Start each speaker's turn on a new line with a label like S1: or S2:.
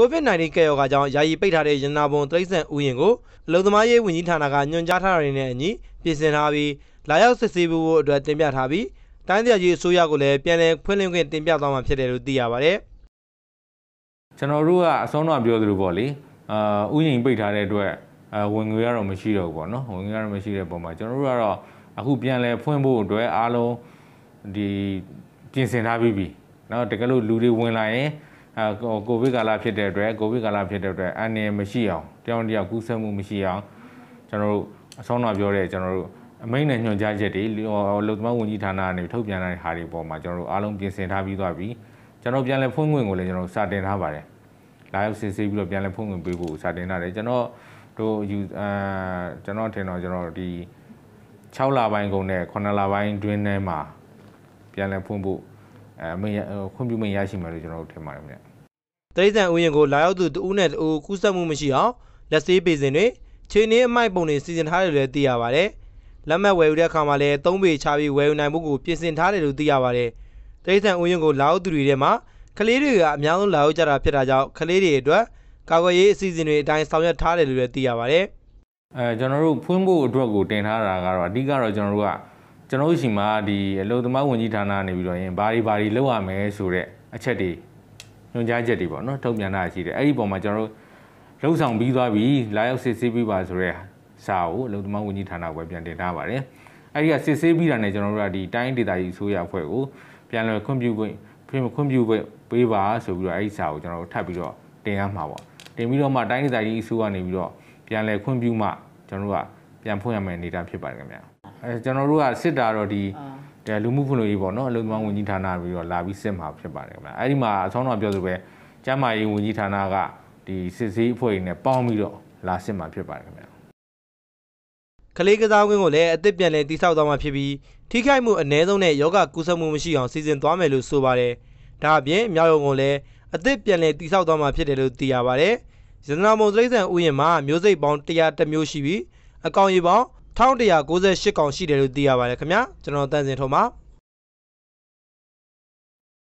S1: COVID-19 ကပ်ရောဂါကြောင့်ယာယီပိတ်ထားတဲ့ရန်နာဘုံတိရစ္ဆာန်ဥယျာဉ်ကိုအလုံသမားရေးဝန်ကြီးဌာနကညွှန်ကြားထားတာတွေနဲ့အညီပြင်ဆင်ထားပြီးလာရောက်စစ်ဆေးဖို့အတွက်တင်ပြထားပြီးတိုင်းဒေသကြီးအစိုးရကိုလည်းပြန်လည်ဖွင့်လှစ်ခွင့်တင်ပြသွားမှာဖြစ်တယ်လို့သိရပါတယ်။ကျွန
S2: ်တော်တို့ကအစောတော့ပြောသလိုပေါ့လေအာဥယျာဉ်ပိတ်ထားတဲ့အတွက်အဝင်ငွေကတော့မရှိတော့ဘူးပေါ့နော်ဝင်ငွေကတော့မရှိတဲ့ပုံမှာကျွန်တော်တို့ကတော့အခုပြန်လည်ဖွင့်ဖို့အတွက်အားလုံးဒီပြင်ဆင်ထားပြီးပြီเนาะတကယ်လို့လူတွေဝင်လာရင်အဲကိုဗစ်ကာလဖြစ်တဲ့အတွက်ကိုဗစ်ကာလဖြစ်တဲ့အတွက်အန္တရာယ်မရှိအောင်တယောက်တယောက်ကူးစက်မှုမရှိအောင်ကျွန်တော်တို့အဆုံးတော့ပြောတဲ့ကျွန်တော်တို့အမိန့်နဲ့ညွှန်ကြားချက်တွေလုံသမားဝန်ကြီးဌာနကနေထုတ်ပြန်တဲ့ဟာတွေပေါ်မှာကျွန်တော်တို့အားလုံးပြင်ဆင်ထားပြီးသွားပြီကျွန်တော်ပြန်လည်ဖွင့်ခွင့်ကိုလည်းကျွန်တော်စတင်ထားပါတယ်လာရောက်စစ်ဆေးပြီးတော့ပြန်လည်ဖွင့်ခွင့်ပေးဖို့စတင်ထားတယ်ကျွန်တော်တို့ယူအာကျွန်တော်ထင်တော့ကျွန်တော်ဒီ6လပိုင်းကုန်နဲ့9လပိုင်းတွင်းထဲမှာပြန်လည်ဖွင့်ဖို့အမိန့်ခွင့်ပြုမိန့်ရရှိမယ်လို့ကျွန်တော်တို့ထင်ပါတယ်ခင်ဗျ
S1: ။တရိษံဥယျာဉ်ကိုလာရောက်သူတဦးနဲ့တဦးကူးစက်မှုမရှိအောင်လက်ဆေးပေစင်တွေခြေနှင်းအမိုက်ပုံတွေစီစဉ်ထားတယ်လို့လည်းသိရပါဗျ။လက်မှတ်ဝယ်ယူတဲ့အခါမှာလည်းသုံးပေချပြီးဝယ်ယူနိုင်မှုကိုပြင်ဆင်ထားတယ်လို့သိရပါဗျ။တရိษံဥယျာဉ်ကိုလာရောက်သူတွေထဲမှာကလေးတွေကအများဆုံးလာရောက်ကြတာဖြစ်တာကြောင့်ကလေးတွေအတွက်ကာကွယ်ရေးအစီအစဉ်တွေအတိုင်းဆောင်ရွက်ထားတယ်လို့လည်းသိရပါဗျ။အဲကျွန်တော်တ
S2: ို့ဖွင့်ဖို့အတွက်ကိုတင်ထားတာကတော့အဓိကတော့ကျွန်တော်တို့ကကျွန်တော်တို့ရှိမှာဒီအလုံသမားဝန်ကြီးဌာနနေပြီးတော့ရင်ဘာတွေဘာတွေလုပ်ရမယ်ဆိုတဲ့အချက်တွေညွှန်ကြားချက်တွေပေါ့နော်ထုတ်ပြန်တာရှိတယ်အဲ့ဒီပုံမှာကျွန်တော်တို့လှုပ်ဆောင်ပြီးသွားပြီလာရောက်စစ်ဆေးပြီးပါဆိုတဲ့စာကိုအလုံသမားဝန်ကြီးဌာနကပြန်တင်ထားပါတယ်အဲ့ဒီကစစ်ဆေးပြီးတာနဲ့ကျွန်တော်တို့ကဒီတိုင်းဒေသကြီးအစိုးရအဖွဲ့ကိုပြန်လည်ခွင့်ပြုခွင့်ခွင့်ခွင့်ပြုခွင့်ပေးပါဆိုပြီးတော့အဲ့ဒီစာကိုကျွန်တော်တို့ထပ်ပြီးတော့တင်ရမှာပေါ့တင်ပြီးတော့မှတိုင်းဒေသကြီးအစိုးရနေပြီးတော့ပြန်လည်ခွင့်ပြုမှကျွန်တော်တို့ကပြန်ဖွင့်ရမယ့်အနေအထားဖြစ်ပါတယ်ခင်ဗျာအဲကျွန်တော်တို့ကစစ်တာတော့ဒီဒါလူမှုဖွံ့ဖြိုးရေးပေါ့နော်အလုံသမားဝန်ကြီးဌာနပြီးတော့လာပြီးစစ်မှာဖြစ်ပါတယ်ခင်ဗျာအဲ့ဒီမှာအဆောင်တော်ပြောဆိုပဲကျန်းမာရေးဝန်ကြီ
S1: းဌာနကဒီစစ်ဆေးအဖွဲ့တွေနဲ့ပေါင်းပြီးတော့လာစစ်မှာဖြစ်ပါတယ်ခင်ဗျာကလေးကစားကွင်းကိုလည်းအသစ်ပြန်လည်တည်ဆောက်သွားမှာဖြစ်ပြီးထိခိုက်မှုအ ਨੇ ဆုံးနဲ့ယောဂကူးစက်မှုမရှိအောင်စီစဉ်သွားမယ်လို့ဆိုပါတယ်ဒါအပြင်မြောက်ရုံကိုလည်းအသစ်ပြန်လည်တည်ဆောက်သွားမှာဖြစ်တယ်လို့သိရပါတယ်ရတနာမုံစိတ်ဆန်ဥယျာဉ်မှာမျိုးစိတ်ပေါင်း100တမျိုးရှိပြီးအကောင်ရေပေါင်း1198កောင်ရှိတယ်လို့သိရပါတယ်ခင်ဗျာကျွန်တော်တန်စင်ထုံးပါ